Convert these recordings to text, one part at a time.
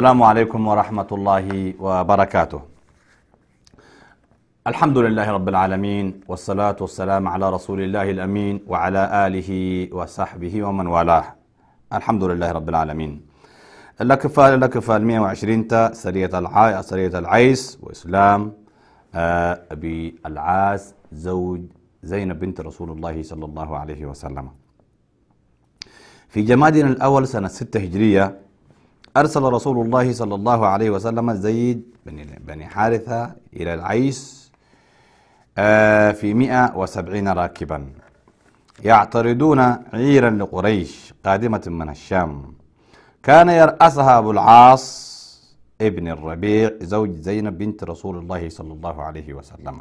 السلام عليكم ورحمة الله وبركاته الحمد لله رب العالمين والصلاة والسلام على رسول الله الأمين وعلى آله وصحبه ومن والاه الحمد لله رب العالمين لكفة لكفة 120 تا سرية العاي سرية العيس وإسلام أبي آه، العاس زوج زينب بنت رسول الله صلى الله عليه وسلم في جمادنا الأول سنة 6 هجرية أرسل رسول الله صلى الله عليه وسلم زيد بن حارثة إلى العيس آه، في 170 راكبا يعترضون عيرا لقريش قادمة من الشام كان يرأسها أبو العاص ابن الربيع زوج زينب بنت رسول الله صلى الله عليه وسلم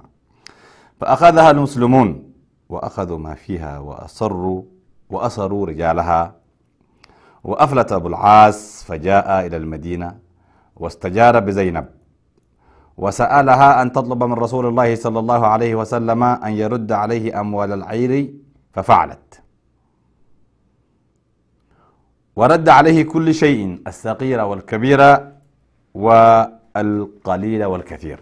فأخذها المسلمون وأخذوا ما فيها وأصروا وأسروا رجالها وأفلت أبو العاص فجاء إلى المدينة واستجار بزينب وسألها أن تطلب من رسول الله صلى الله عليه وسلم أن يرد عليه أموال العير ففعلت ورد عليه كل شيء الصغير والكبير والقليل والكثير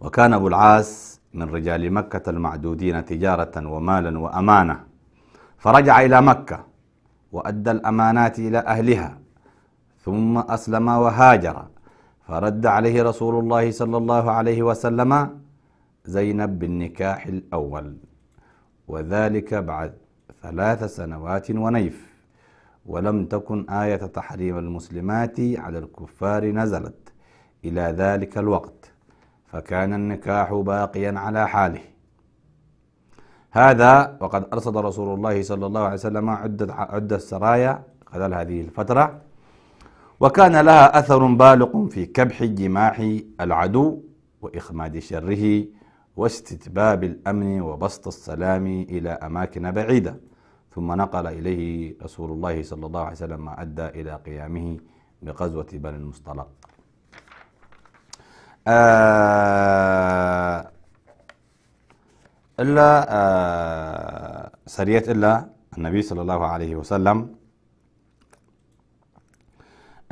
وكان أبو العاص من رجال مكة المعدودين تجارة ومالا وأمانة فرجع إلى مكة وأدى الأمانات إلى أهلها ثم أسلم وهاجر فرد عليه رسول الله صلى الله عليه وسلم زينب بالنكاح الأول وذلك بعد ثلاث سنوات ونيف ولم تكن آية تحريم المسلمات على الكفار نزلت إلى ذلك الوقت فكان النكاح باقيا على حاله هذا وقد أرصد رسول الله صلى الله عليه وسلم عدة عدة سرايا خلال هذه الفترة وكان لها أثر بالغ في كبح جماح العدو وإخماد شره واستتباب الأمن وبسط السلام إلى أماكن بعيدة ثم نقل إليه رسول الله صلى الله عليه وسلم ما أدى إلى قيامه بغزوة بني المصطلق آه إلا آه، سريت إلا النبي صلى الله عليه وسلم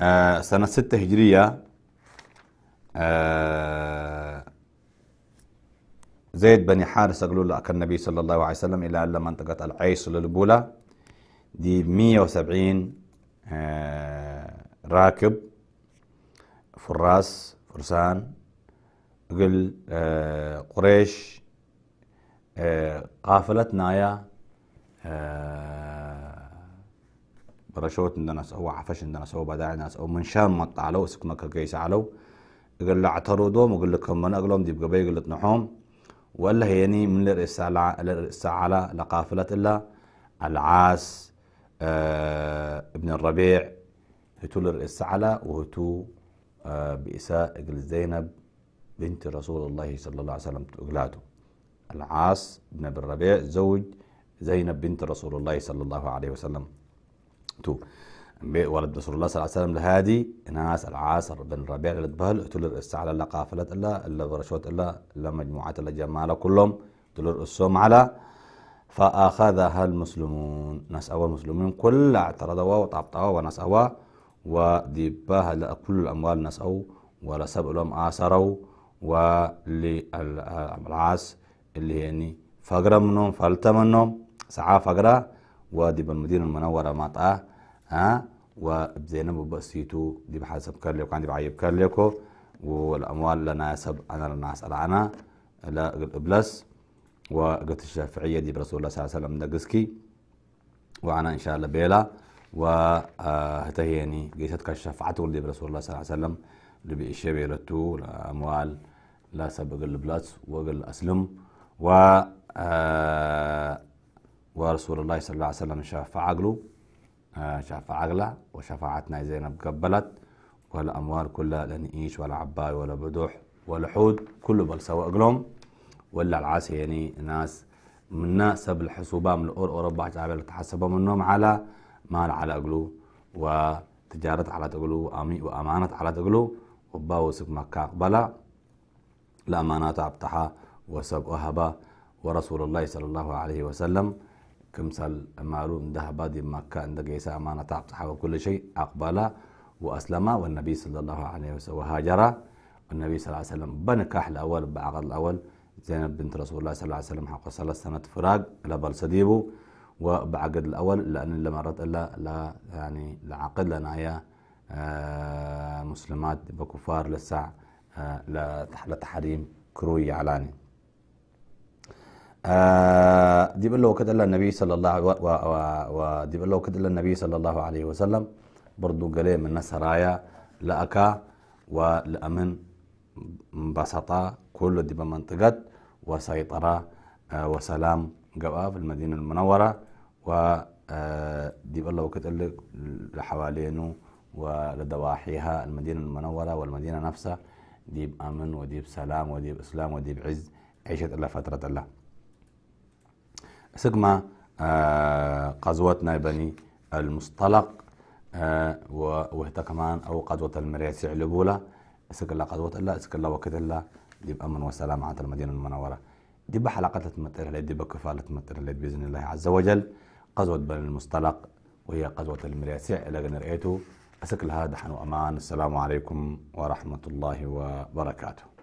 آه، سنة ستة هجرية آه، زيد بن حارس قالوا له النبي صلى الله عليه وسلم إلى أن منطقة العيس للبولة دي 170 راكب فراس فرسان قل قريش قافلت نايا آه، برشوت عندنا او عفش عندنا او بدع ناس او من شام ما علو سكنا كيس علو قال له اعتروا دوم وقال لكم يعني من اقلهم دي بقبي قلت نحوم ولا هيني من الرسالة على لقافلة إلا العاس آه ابن الربيع هتو الرسالة على وهتو آه بإساء زينب بنت رسول الله صلى الله عليه وسلم تقلاته العاص بن أبي الربيع زوج زينب بنت رسول الله صلى الله عليه وسلم تو ولد رسول الله صلى الله عليه وسلم لهادي ناس العاص بن ربيع لتبهل تلر على لا قافلة إلا إلا برشوت إلا إلا مجموعات إلا جمالة كلهم تلر السوم على فأخذها المسلمون ناس أول مسلمين كل اعترضوا وطبطوا وناس أوا ودباها كل الأموال ناس أو سبق لهم آسروا العاص اللي هي اني فقرة منهم فلتة منهم ساعة فقرة ودي بالمدينة المنورة مطعة ها وبزينا ببسيتو دي بحسب كرليكو عندي بعيب كرليكو والأموال لنا سب أنا لنا أسأل عنها لا إبلس وقلت الشافعية دي برسول الله صلى الله عليه وسلم دقسكي وأنا إن شاء الله بيلا وهتهيني آه، يعني قيستك الشفعة دي برسول الله صلى الله عليه وسلم اللي بيشبه لتو الأموال لا سبق البلاس وقل أسلم و آه، ورسول الله صلى الله عليه وسلم شفع عقله آه، شفع عقله وشفاعتنا زينب قبلت والأموال كلها لنعيش ولا عباي ولا بدوح ولا حود كله بلسوا أقلهم ولا العاسي يعني ناس من ناس الحسوبة من الأور أوروبا جابل تحسبوا منهم على مال على أقلو وتجارة على تقلو وأمانة على وبا وباوسك مكة أقبلا لأمانات أبتحى وسب وسبأهبا ورسول الله صلى الله عليه وسلم كمثال مارو اندهبا دي مكة عند جيسا أمانة تعبتها كل شيء أقبالا وأسلم والنبي صلى الله عليه وسلم وهاجر والنبي صلى الله عليه وسلم بنكاح الأول بعقد الأول زينب بنت رسول الله صلى الله عليه وسلم حق صلاة سنة فراق لبل صديبه وبعقد الأول لأن لما رد إلا لا يعني لعقد لنا يا آه، مسلمات بكفار للساعة آه، لتحريم كروي علاني آه، دي بالله وكد الله النبي صلى الله و و و ودي بالله وكد النبي صلى الله عليه وسلم برضو قال من سرايا لأكا والأمن بسطة كل دي بمنطقة وسيطرة آه، وسلام في المدينة المنورة و آه، دي بالله وكد الله ولدواحيها المدينة المنورة والمدينة نفسها ديب أمن وديب سلام وديب إسلام وديب عز عيشت إلا فترة الله سجما آه، قزوات نايبني المصطلق آه، وهتا كمان أو قزوة المريسي اسك سكلا قزوة الله سكلا وقت الله دي بأمن وسلام على المدينة المنورة دي بحلقة تمتر عليه دي بكفالة تمتر عليه بإذن الله عز وجل قزوة بني المصطلق وهي قزوة المريسع إلى رأيته أسكل هذا حنو أمان السلام عليكم ورحمة الله وبركاته